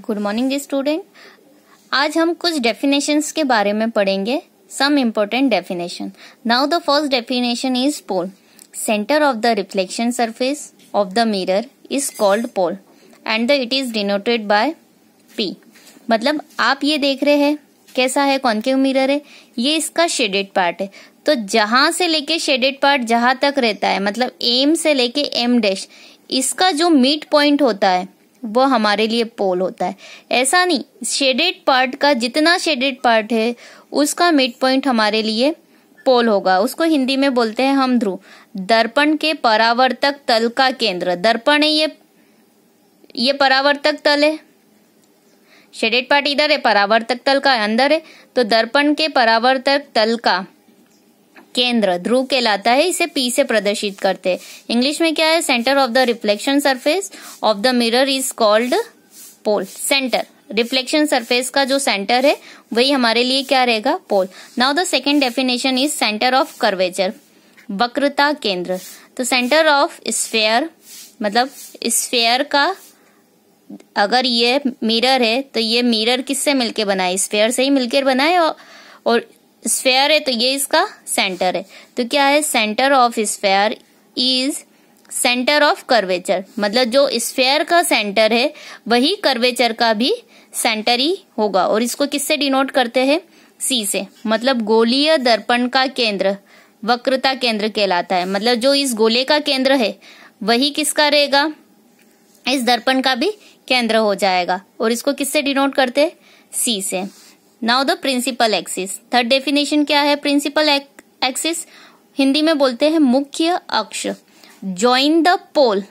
good morning student आज हम कुछ डेफिनेशंस के बारे में पढ़ेंगे some important definition now the first definition is pole centre of the reflection surface of the mirror is called pole and the it is denoted by P मतलब आप ये देख रहे हैं कैसा है कौन क्यों मिरर है ये इसका शेडेड पार्ट है तो जहां से लेके शेडेड पार्ट जहां तक रहता है मतलब एम से लेके एम डैश इसका जो मिड पॉइंट होता है वह हमारे लिए पोल होता है ऐसा नहीं शेडेड पार्ट का जितना शेडेड पार्ट है उसका मिड पॉइंट हमारे लिए पोल होगा उसको हिंदी में बोलते हैं हम ध्रुव दर्पण के परावर्तक तल का केंद्र दर्पण है ये ये परावर्तक तल है शेडेड पार्ट इधर है परावर्तक तल का अंदर है तो दर्पण के परावर्तक तल का केंद्र ध्रुव कहलाता है इसे पी से प्रदर्शित करते हैं इंग्लिश में क्या है centre of the reflection surface of the mirror is called pole centre reflection surface का जो सेंटर है वही हमारे लिए क्या रहेगा pole now the second definition is centre of curvature वक्रता केंद्र तो सेंटर ऑफ स्फेयर मतलब स्फेयर का अगर ये मिरर है तो ये मिरर किससे मिलके बना है स्फेयर से ही मिलकर बना है और, और स्फेयर है तो ये इसका सेंटर है तो क्या है centre of sphere is centre of curvature मतलब जो स्फेयर का सेंटर है वही कर्वेचर का भी सेंटर ही होगा और इसको किससे डिनोट करते हैं सी से मतलब गोलीय दर्पण का केंद्र वक्रता केंद्र कहलाता है मतलब जो इस गोले का केंद्र है वही किसका रहेगा इस दर्पण का भी केंद्र हो जाएगा और इसको किससे डिनोट करते हैं सी से now the principal axis third definition क्या है प्रिंसिपल एक्सिस हिंदी में बोलते हैं मुख्य अक्ष join the pole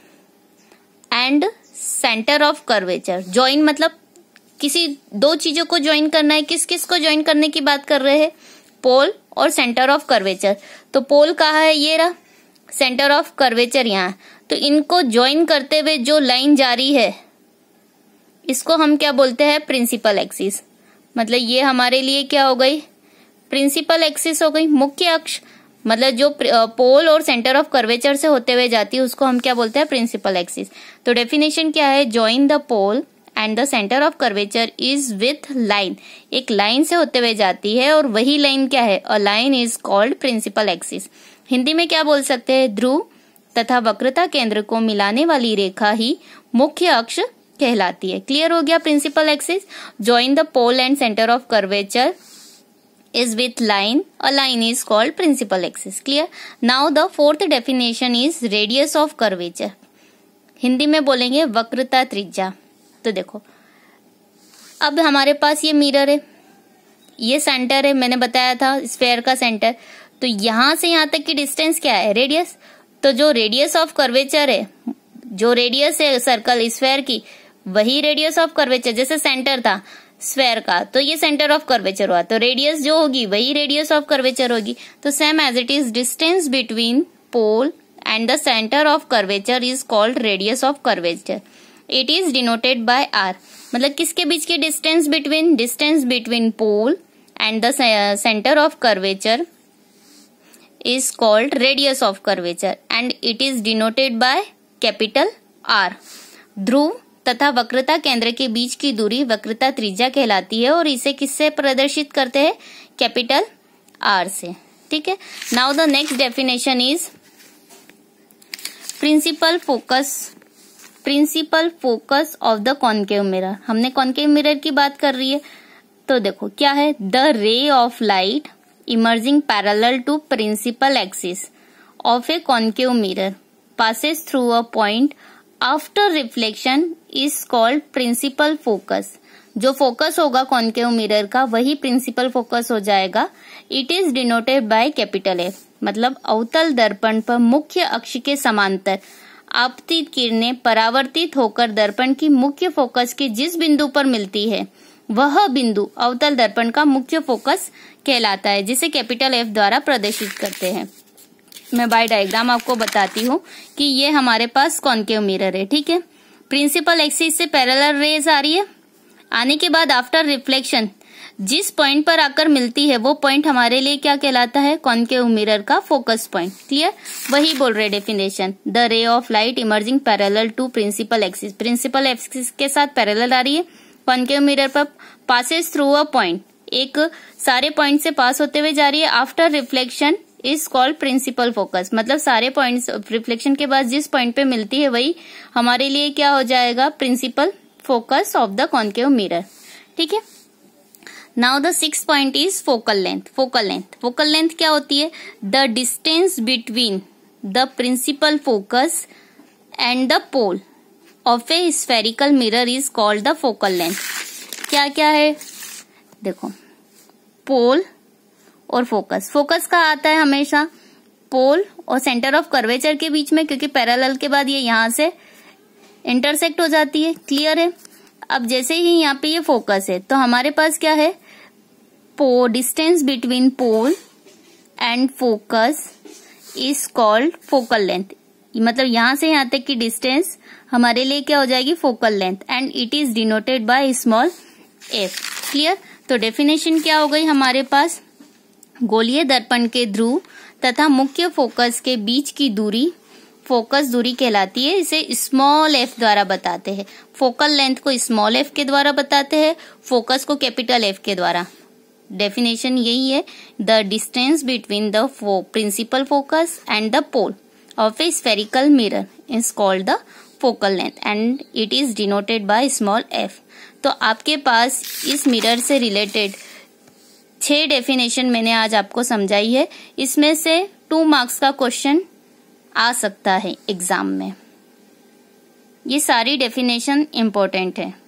and centre of curvature join मतलब किसी दो चीजों को ज्वाइन करना है किस किस को ज्वाइन करने की बात कर रहे हैं पोल और सेंटर ऑफ कर्वेचर तो पोल कहा है ये रहा सेंटर ऑफ कर्वेचर यहाँ तो इनको ज्वाइन करते हुए जो लाइन जारी है इसको हम क्या बोलते हैं प्रिंसिपल एक्सिस मतलब ये हमारे लिए क्या हो गई प्रिंसिपल एक्सिस हो गई मुख्य अक्ष मतलब जो पोल और सेंटर ऑफ कर्वेचर से होते हुए जाती है उसको हम क्या बोलते हैं प्रिंसिपल एक्सिस तो डेफिनेशन क्या है join the pole and the centre of curvature is with line एक लाइन से होते हुए जाती है और वही लाइन क्या है a line is called principal axis Hindi में क्या बोल सकते हैं ध्रुव तथा वक्रता केंद्र को मिलाने वाली रेखा ही मुख्य अक्ष कहलाती है क्लियर हो गया principal axis join the pole and centre of curvature is with line a line is called principal axis clear now the fourth definition is radius of curvature Hindi में बोलेंगे वक्रता त्रिज्या तो देखो अब हमारे पास ये मिरर है ये सेंटर है मैंने बताया था स्पेयर का सेंटर तो यहां से यहां तक की डिस्टेंस क्या है रेडियस तो जो रेडियस ऑफ कर्वेचर है जो रेडियस है सर्कल स्पेयर की वही रेडियस ऑफ कर्वेचर जैसे सेंटर था स्वेयर का तो ये सेंटर ऑफ कर्वेचर हुआ तो रेडियस जो होगी वही रेडियस ऑफ कर्वेचर होगी तो same as it is distance between pole and the centre of curvature is called radius of curvature it is denoted by R मतलब किसके बीच की distance between distance between pole and the centre of curvature is called radius of curvature and it is denoted by capital R ध्रुव तथा वक्रता केंद्र के बीच की दूरी वक्रता त्रिज्या कहलाती है और इसे किससे प्रदर्शित करते हैं कैपिटल आर से ठीक है now the next definition is principal focus principal focus of the concave mirror हमने कॉन्केव मिरर की बात कर रही है तो देखो क्या है the ray of light emerging parallel to principal axis of a concave mirror passes through a point after reflection is called principal focus जो फोकस होगा कॉन्केव मिरर का वही प्रिंसिपल फोकस हो जाएगा it is denoted by capital F मतलब अवतल दर्पण पर मुख्य अक्ष के समांतर आपतित किरणें परावर्तित होकर दर्पण की मुख्य फोकस के जिस बिंदु पर मिलती है वह बिंदु अवतल दर्पण का मुख्य फोकस कहलाता है जिसे कैपिटल एफ द्वारा प्रदर्शित करते हैं मैं बाय डायग्राम आपको बताती हूँ कि ये हमारे पास के मिरर है ठीक है प्रिंसिपल एक्सिस से पैरेलल रेज आ रही है आने के बाद आफ्टर रिफ्लेक्शन जिस पॉइंट पर आकर मिलती है वो पॉइंट हमारे लिए क्या कहलाता है के मिरर का फोकस पॉइंट क्लियर वही बोल रहे definition the ray of light emerging parallel to principal axis principal axis के साथ पैरेलल आ रही है कॉन्केव मिरर पर पासेस थ्रू अ पॉइंट एक सारे पॉइंट से पास होते हुए जा रही है after reflection is called principal focus मतलब सारे पॉइंट्स रिफ्लेक्शन के बाद जिस पॉइंट पे मिलती है वही हमारे लिए क्या हो जाएगा principal focus of the concave mirror ठीक है now the six point is focal length focal length focal length क्या होती है the distance between the principal focus and the pole of a spherical mirror is called the focal length क्या क्या है देखो पोल और फोकस फोकस का आता है हमेशा पोल और सेंटर ऑफ कर्वेचर के बीच में क्योंकि पैरेलल के बाद ये यहां से इंटरसेक्ट हो जाती है क्लियर है अब जैसे ही यहाँ पे ये फोकस है तो हमारे पास क्या है पो distance between pole and focus is called focal length मतलब यहां से यहां तक की डिस्टेंस हमारे लिए क्या हो जाएगी focal length and it is denoted by small F clear तो डेफिनेशन क्या हो गई हमारे पास गोलीय दर्पण के ध्रुव तथा मुख्य फोकस के बीच की दूरी फोकस दूरी कहलाती है इसे स्मॉल एफ द्वारा बताते हैं फोकल लेंथ को स्मॉल एफ के द्वारा बताते हैं फोकस को कैपिटल एफ के द्वारा डेफिनेशन यही है the distance between the principal focus and the pole of a spherical mirror is called the focal length and it is denoted by small F तो आपके पास इस मिरर से रिलेटेड छह डेफिनेशन मैंने आज आपको समझाई है इसमें से टू मार्क्स का क्वेश्चन आ सकता है एग्जाम में ये सारी डेफिनेशन इम्पोर्टेंट है